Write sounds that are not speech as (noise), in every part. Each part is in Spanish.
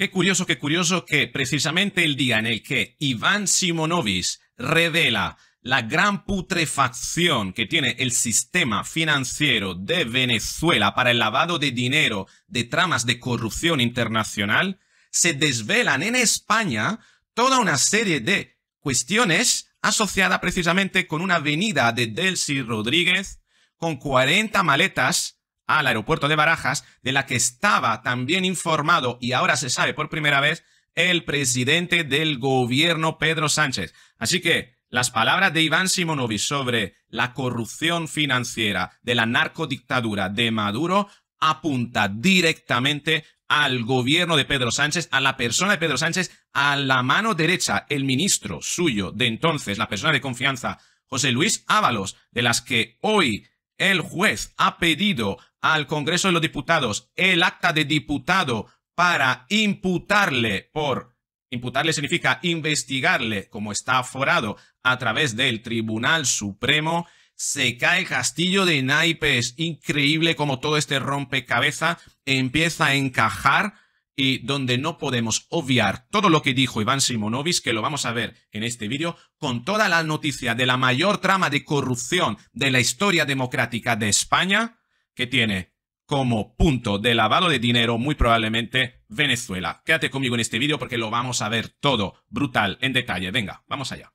Qué curioso, qué curioso que precisamente el día en el que Iván Simonovic revela la gran putrefacción que tiene el sistema financiero de Venezuela para el lavado de dinero de tramas de corrupción internacional, se desvelan en España toda una serie de cuestiones asociadas precisamente con una venida de Delcy Rodríguez con 40 maletas al aeropuerto de Barajas, de la que estaba también informado y ahora se sabe por primera vez el presidente del gobierno Pedro Sánchez. Así que las palabras de Iván Simonovi sobre la corrupción financiera de la narcodictadura de Maduro apunta directamente al gobierno de Pedro Sánchez, a la persona de Pedro Sánchez, a la mano derecha, el ministro suyo de entonces, la persona de confianza, José Luis Ábalos, de las que hoy el juez ha pedido al Congreso de los Diputados el acta de diputado para imputarle por Imputarle significa investigarle como está forado a través del Tribunal Supremo. Se cae el castillo de naipes. Increíble como todo este rompecabeza empieza a encajar y donde no podemos obviar todo lo que dijo Iván Simonovic, que lo vamos a ver en este vídeo, con toda la noticia de la mayor trama de corrupción de la historia democrática de España, que tiene como punto de lavado de dinero muy probablemente Venezuela. Quédate conmigo en este vídeo porque lo vamos a ver todo brutal en detalle. Venga, vamos allá.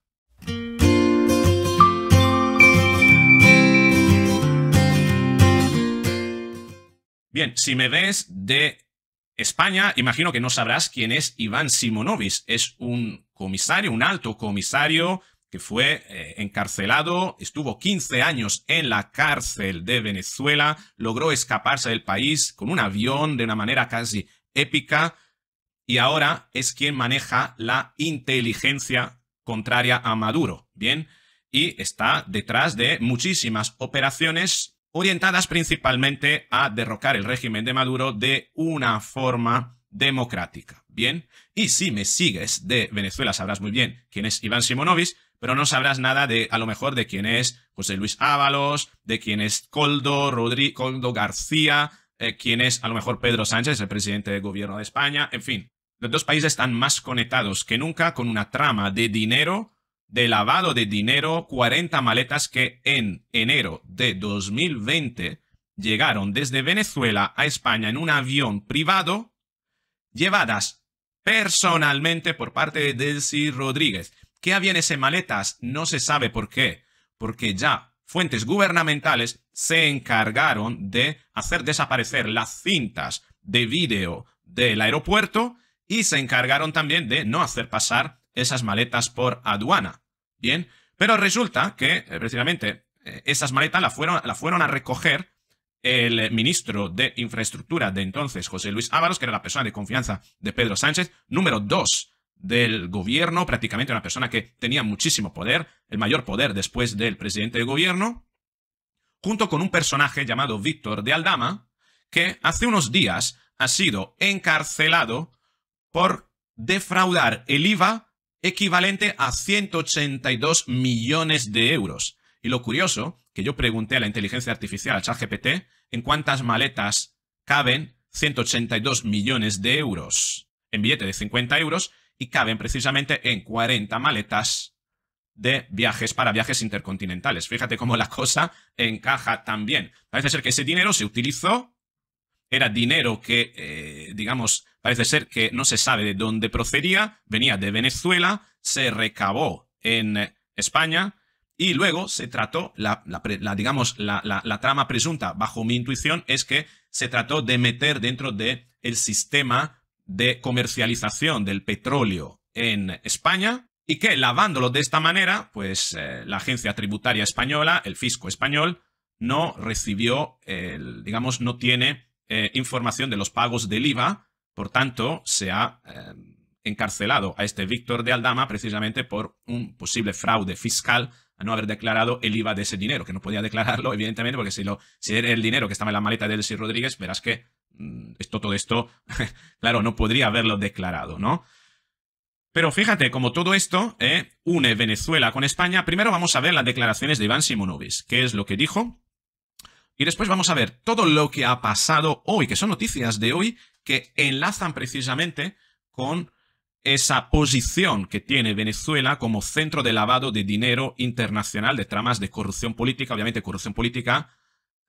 Bien, si me ves de España, imagino que no sabrás quién es Iván Simonovic. Es un comisario, un alto comisario que fue eh, encarcelado, estuvo 15 años en la cárcel de Venezuela, logró escaparse del país con un avión de una manera casi épica y ahora es quien maneja la inteligencia contraria a Maduro, ¿bien? Y está detrás de muchísimas operaciones orientadas principalmente a derrocar el régimen de Maduro de una forma democrática. Bien, y si me sigues de Venezuela sabrás muy bien quién es Iván Simonovic, pero no sabrás nada de, a lo mejor, de quién es José Luis Ábalos, de quién es Coldo, Rodríguez, Coldo García, eh, quién es a lo mejor Pedro Sánchez, el presidente del gobierno de España, en fin. Los dos países están más conectados que nunca con una trama de dinero de lavado de dinero, 40 maletas que en enero de 2020 llegaron desde Venezuela a España en un avión privado, llevadas personalmente por parte de Delcy Rodríguez. ¿Qué había en esas maletas? No se sabe por qué, porque ya fuentes gubernamentales se encargaron de hacer desaparecer las cintas de vídeo del aeropuerto y se encargaron también de no hacer pasar esas maletas por aduana. Bien, pero resulta que eh, precisamente eh, esas maletas las fueron, la fueron a recoger el eh, ministro de Infraestructura de entonces, José Luis Ábalos, que era la persona de confianza de Pedro Sánchez, número dos del gobierno, prácticamente una persona que tenía muchísimo poder, el mayor poder después del presidente de gobierno, junto con un personaje llamado Víctor de Aldama, que hace unos días ha sido encarcelado por defraudar el IVA equivalente a 182 millones de euros. Y lo curioso, que yo pregunté a la inteligencia artificial, al ChatGPT, en cuántas maletas caben 182 millones de euros en billete de 50 euros y caben precisamente en 40 maletas de viajes para viajes intercontinentales. Fíjate cómo la cosa encaja también. Parece ser que ese dinero se utilizó era dinero que, eh, digamos, parece ser que no se sabe de dónde procedía, venía de Venezuela, se recabó en España y luego se trató, la, digamos, la, trama presunta, bajo mi intuición, es que se trató de meter dentro del el sistema de comercialización del petróleo en España y que lavándolo de esta manera, pues eh, la agencia tributaria española, el fisco español, no recibió, el, digamos, no tiene eh, información de los pagos del IVA, por tanto, se ha eh, encarcelado a este Víctor de Aldama precisamente por un posible fraude fiscal a no haber declarado el IVA de ese dinero, que no podía declararlo, evidentemente, porque si, era el dinero que estaba en la maleta de Elsie Rodríguez, verás que mm, esto, todo esto, (laughs) claro, no podría haberlo declarado, ¿no? Pero fíjate, como todo esto eh, une Venezuela con España, primero vamos a ver las declaraciones de Iván Simonovis, ¿Qué es lo que dijo? Y después vamos a ver todo lo que ha pasado hoy, que son noticias de hoy que enlazan precisamente con esa posición que tiene Venezuela como centro de lavado de dinero internacional de tramas de corrupción política, obviamente corrupción política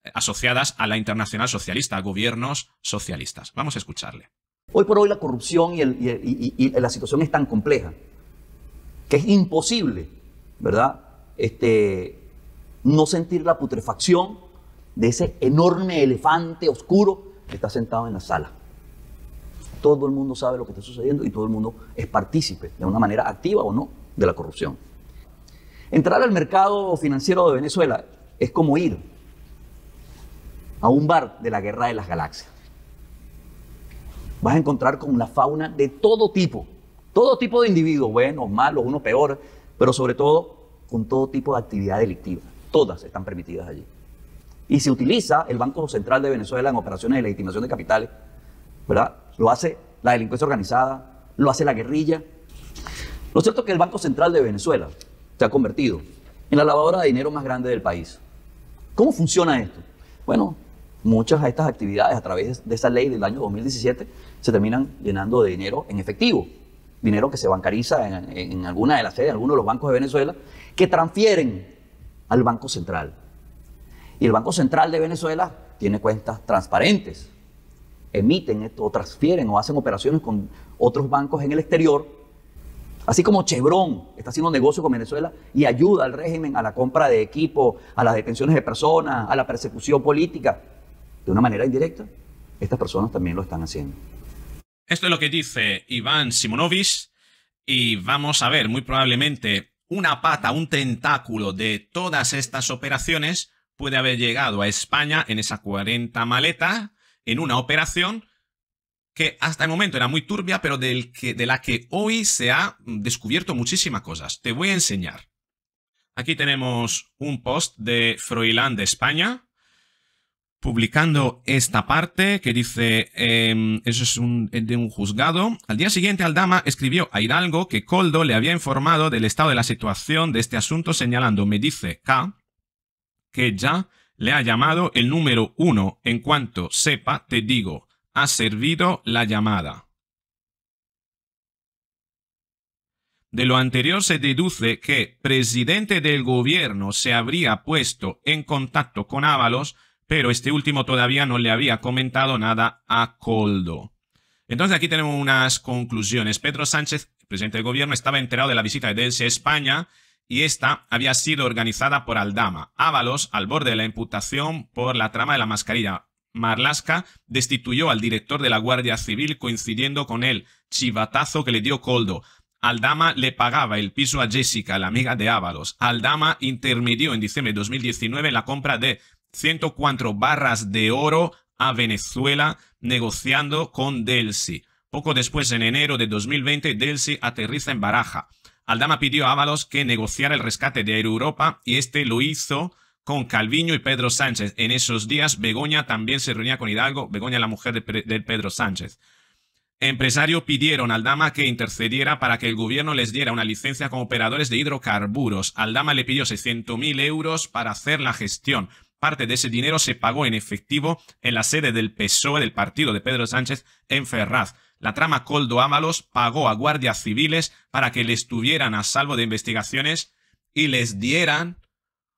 eh, asociadas a la internacional socialista, a gobiernos socialistas. Vamos a escucharle. Hoy por hoy la corrupción y, la situación es tan compleja que es imposible, ¿verdad? Este, no sentir la putrefacción de ese enorme elefante oscuro que está sentado en la sala. Todo el mundo sabe lo que está sucediendo y todo el mundo es partícipe, de una manera activa o no, de la corrupción. Entrar al mercado financiero de Venezuela es como ir a un bar de la Guerra de las Galaxias. Vas a encontrar con una fauna de todo tipo, todo tipo de individuos, buenos, malos, unos peores, pero sobre todo con todo tipo de actividad delictiva. Todas están permitidas allí y se utiliza el Banco Central de Venezuela en operaciones de legitimación de capitales, ¿verdad? Lo hace la delincuencia organizada, lo hace la guerrilla. Lo cierto es que el Banco Central de Venezuela se ha convertido en la lavadora de dinero más grande del país. ¿Cómo funciona esto? Bueno, muchas de estas actividades a través de esa ley del año 2017 se terminan llenando de dinero en efectivo, dinero que se bancariza en, alguna de las sedes, en algunos de los bancos de Venezuela, que transfieren al Banco Central. Y el Banco Central de Venezuela tiene cuentas transparentes, emiten esto, transfieren o hacen operaciones con otros bancos en el exterior, así como Chevron está haciendo negocio con Venezuela y ayuda al régimen a la compra de equipo, a las detenciones de personas, a la persecución política, de una manera indirecta, estas personas también lo están haciendo. Esto es lo que dice Iván Simonovic y vamos a ver muy probablemente una pata, un tentáculo de todas estas operaciones puede haber llegado a España en esa 40 maleta en una operación que hasta el momento era muy turbia, pero del que, de la que hoy se ha descubierto muchísimas cosas. Te voy a enseñar. Aquí tenemos un post de Froilán de España publicando esta parte que dice, em, eso es de un juzgado. Al día siguiente, Aldama escribió a Hidalgo que Coldo le había informado del estado de la situación de este asunto, señalando, me dice K, que ya le ha llamado el número uno. En cuanto sepa, te digo, ha servido la llamada. De lo anterior se deduce que presidente del gobierno se habría puesto en contacto con Ábalos, pero este último todavía no le había comentado nada a Coldo. Entonces aquí tenemos unas conclusiones. Pedro Sánchez, presidente del gobierno, estaba enterado de la visita de Delce a España y esta había sido organizada por Aldama. Ábalos, al borde de la imputación por la trama de la mascarilla Marlasca, destituyó al director de la Guardia Civil coincidiendo con el chivatazo que le dio Coldo. Aldama le pagaba el piso a Jessica, la amiga de Ábalos. Aldama intermedió en diciembre de 2019 la compra de 104 barras de oro a Venezuela negociando con Delcy. Poco después, en enero de 2020, Delcy aterriza en Baraja. Aldama pidió a Ábalos que negociara el rescate de Europa y este lo hizo con Calviño y Pedro Sánchez. En esos días, Begoña también se reunía con Hidalgo, Begoña la mujer de, Pedro Sánchez. Empresario pidieron a Aldama que intercediera para que el gobierno les diera una licencia como operadores de hidrocarburos. Aldama le pidió 600.000 euros para hacer la gestión. Parte de ese dinero se pagó en efectivo en la sede del PSOE del partido de Pedro Sánchez en Ferraz la trama Coldo Ábalos pagó a guardias civiles para que le estuvieran a salvo de investigaciones y les dieran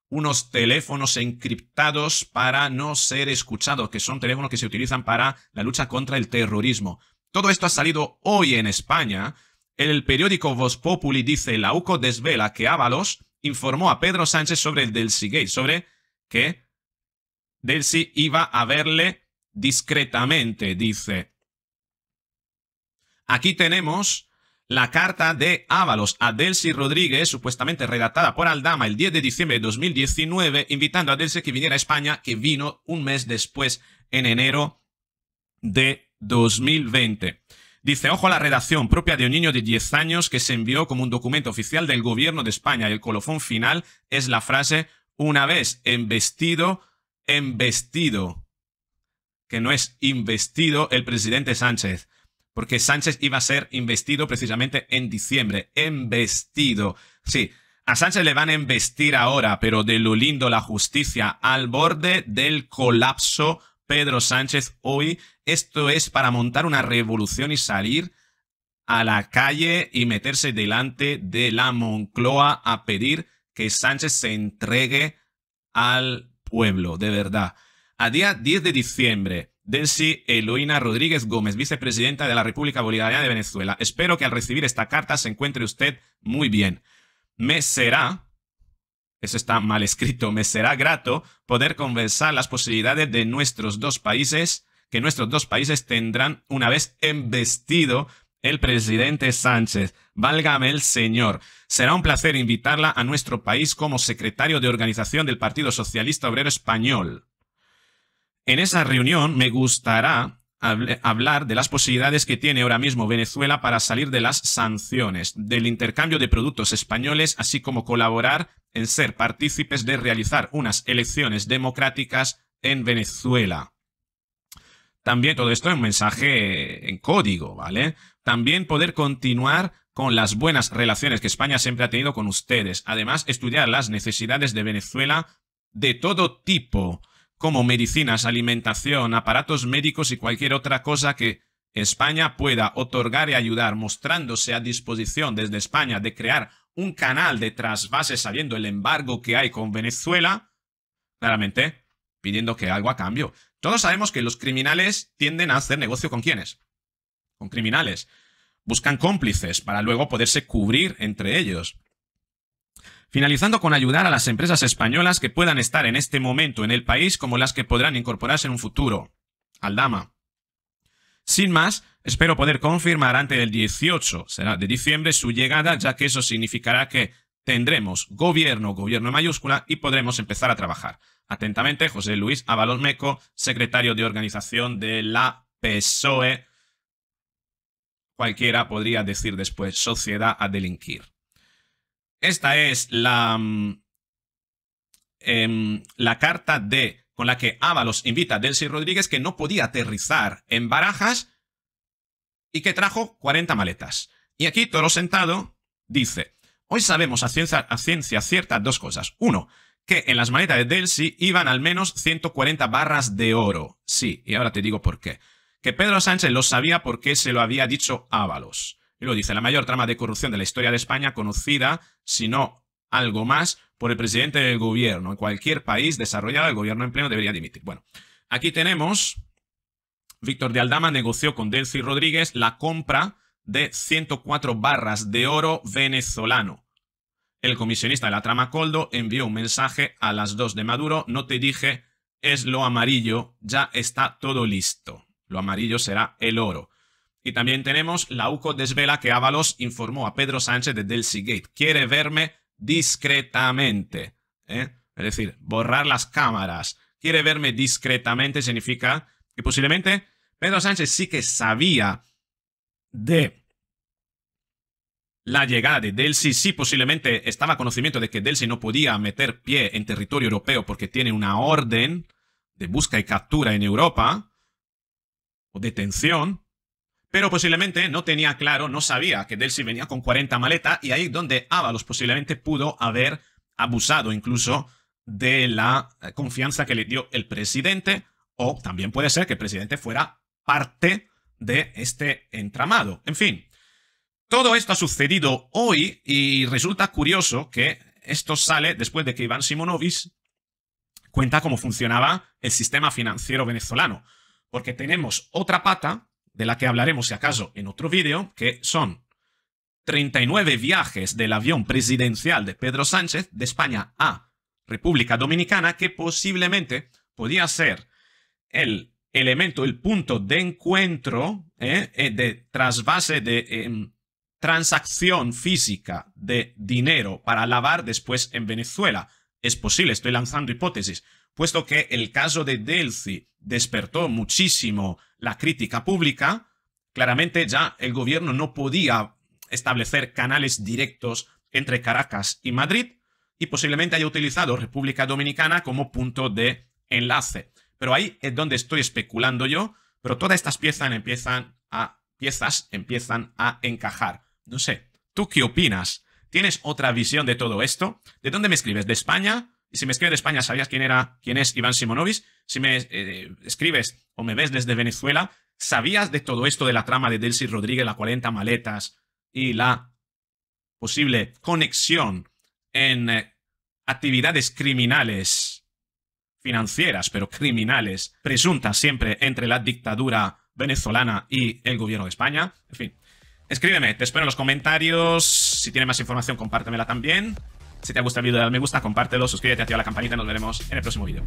unos teléfonos encriptados para no ser escuchados, que son teléfonos que se utilizan para la lucha contra el terrorismo. Todo esto ha salido hoy en España. El periódico Vos Populi dice, Lauco desvela que Ávalos informó a Pedro Sánchez sobre el Del Gate, sobre que delsi iba a verle discretamente, dice. Aquí tenemos la carta de Ábalos a Delcy Rodríguez, supuestamente redactada por Aldama el 10 de diciembre de 2019, invitando a Delcy que viniera a España, que vino un mes después, en enero de 2020. Dice, ojo a la redacción propia de un niño de 10 años que se envió como un documento oficial del gobierno de España. Y el colofón final es la frase, una vez embestido, vestido. Que no es investido el presidente Sánchez porque Sánchez iba a ser investido precisamente en diciembre. Embestido. Sí, a Sánchez le van a investir ahora, pero de lo lindo la justicia, al borde del colapso, Pedro Sánchez hoy. Esto es para montar una revolución y salir a la calle y meterse delante de la Moncloa a pedir que Sánchez se entregue al pueblo, de verdad. A día 10 de diciembre, Densi Eloína Rodríguez Gómez, vicepresidenta de la República Bolivariana de Venezuela. Espero que al recibir esta carta se encuentre usted muy bien. Me será, eso está mal escrito, me será grato poder conversar las posibilidades de nuestros dos países, que nuestros dos países tendrán una vez embestido el presidente Sánchez. Válgame el Señor. Será un placer invitarla a nuestro país como secretario de organización del Partido Socialista Obrero Español. En esa reunión me gustará hablar de las posibilidades que tiene ahora mismo Venezuela para salir de las sanciones, del intercambio de productos españoles, así como colaborar en ser partícipes de realizar unas elecciones democráticas en Venezuela. También todo esto en un mensaje en código, ¿vale? También poder continuar con las buenas relaciones que España siempre ha tenido con ustedes. Además, estudiar las necesidades de Venezuela de todo tipo como medicinas, alimentación, aparatos médicos y cualquier otra cosa que España pueda otorgar y ayudar, mostrándose a disposición desde España de crear un canal de trasvase sabiendo el embargo que hay con Venezuela, claramente pidiendo que algo a cambio. Todos sabemos que los criminales tienden a hacer negocio con quienes, Con criminales. Buscan cómplices para luego poderse cubrir entre ellos finalizando con ayudar a las empresas españolas que puedan estar en este momento en el país como las que podrán incorporarse en un futuro. Aldama. Sin más, espero poder confirmar antes del 18, de diciembre, su llegada, ya que eso significará que tendremos gobierno, gobierno en mayúscula, y podremos empezar a trabajar. Atentamente, José Luis avalón Meco, secretario de organización de la PSOE. Cualquiera podría decir después, sociedad a delinquir. Esta es mm, em, la, carta de con la que Ábalos invita a Delcy Rodríguez que no podía aterrizar en barajas y que trajo 40 maletas. Y aquí Toro Sentado dice, hoy sabemos a ciencia, a ciencia cierta dos cosas. Uno, que en las maletas de Delcy iban al menos 140 barras de oro. Sí, y ahora te digo por qué. Que Pedro Sánchez lo sabía porque se lo había dicho Ábalos. Y lo dice, la mayor trama de corrupción de la historia de España conocida, si no algo más, por el presidente del gobierno. En cualquier país desarrollado, el gobierno en pleno debería dimitir. Bueno, aquí tenemos, Víctor de Aldama negoció con Delcy Rodríguez la compra de 104 barras de oro venezolano. El comisionista de la trama Coldo envió un mensaje a las dos de Maduro, no te dije, es lo amarillo, ya está todo listo. Lo amarillo será el oro. Y también tenemos, la UCO desvela que Ábalos informó a Pedro Sánchez de Delcy Gate. Quiere verme discretamente. ¿eh? Es decir, borrar las cámaras. Quiere verme discretamente significa que posiblemente Pedro Sánchez sí que sabía de la llegada de Delcy sí posiblemente estaba a conocimiento de que Delcy no podía meter pie en territorio europeo porque tiene una orden de busca y captura en Europa, o detención, pero posiblemente no tenía claro, no sabía que Delsi venía con 40 maletas y ahí donde Ábalos posiblemente pudo haber abusado incluso de la eh, confianza que le dio el presidente o también puede ser que el presidente fuera parte de este entramado. En fin, todo esto ha sucedido hoy y resulta curioso que esto sale después de que Iván Simonovic cuenta cómo funcionaba el sistema financiero venezolano, porque tenemos otra pata de la que hablaremos si acaso en otro vídeo, que son 39 viajes del avión presidencial de Pedro Sánchez de España a República Dominicana, que posiblemente podía ser el elemento, el punto de encuentro, eh, eh, de trasvase, de em, transacción física de dinero para lavar después en Venezuela. Es posible, estoy lanzando hipótesis, puesto que el caso de Delcy despertó muchísimo la crítica pública, claramente ya el gobierno no podía establecer canales directos entre Caracas y Madrid y posiblemente haya utilizado República Dominicana como punto de enlace. Pero ahí es donde estoy especulando yo, pero todas estas piezas empiezan a, piezas empiezan a encajar. No sé, ¿tú qué opinas? ¿Tienes otra visión de todo esto? ¿De dónde me escribes? ¿De España? si me escribes de España, sabías quién era, quién es Iván Simonovic. Si me eh, escribes o me ves desde Venezuela, sabías de todo esto de la trama de Delcy Rodríguez, la 40 maletas y la posible conexión en eh, actividades criminales, financieras, pero criminales, presuntas siempre entre la dictadura venezolana y el gobierno de España. En fin, escríbeme, te espero en los comentarios. Si tienes más información, compártemela también. Si te ha gustado el vídeo, dale me gusta, compártelo, suscríbete, activa la campanita y nos veremos en el próximo vídeo.